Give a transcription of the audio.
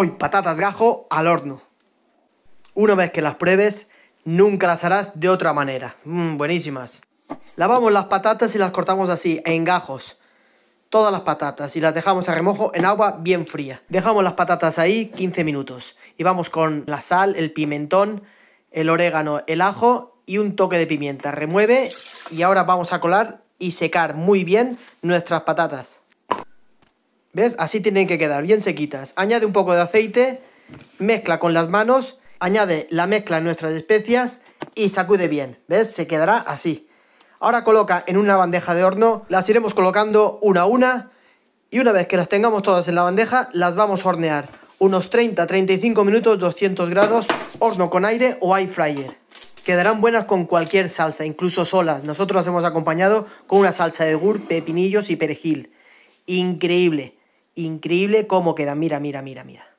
Hoy patatas gajo al horno. Una vez que las pruebes, nunca las harás de otra manera. Mm, buenísimas. Lavamos las patatas y las cortamos así, en gajos. Todas las patatas y las dejamos a remojo en agua bien fría. Dejamos las patatas ahí 15 minutos. Y vamos con la sal, el pimentón, el orégano, el ajo y un toque de pimienta. Remueve y ahora vamos a colar y secar muy bien nuestras patatas. ¿Ves? Así tienen que quedar, bien sequitas. Añade un poco de aceite, mezcla con las manos, añade la mezcla en nuestras especias y sacude bien. ¿Ves? Se quedará así. Ahora coloca en una bandeja de horno, las iremos colocando una a una y una vez que las tengamos todas en la bandeja, las vamos a hornear. Unos 30-35 minutos, 200 grados, horno con aire o air fryer. Quedarán buenas con cualquier salsa, incluso solas. Nosotros las hemos acompañado con una salsa de gur, pepinillos y perejil. Increíble increíble cómo queda. Mira, mira, mira, mira.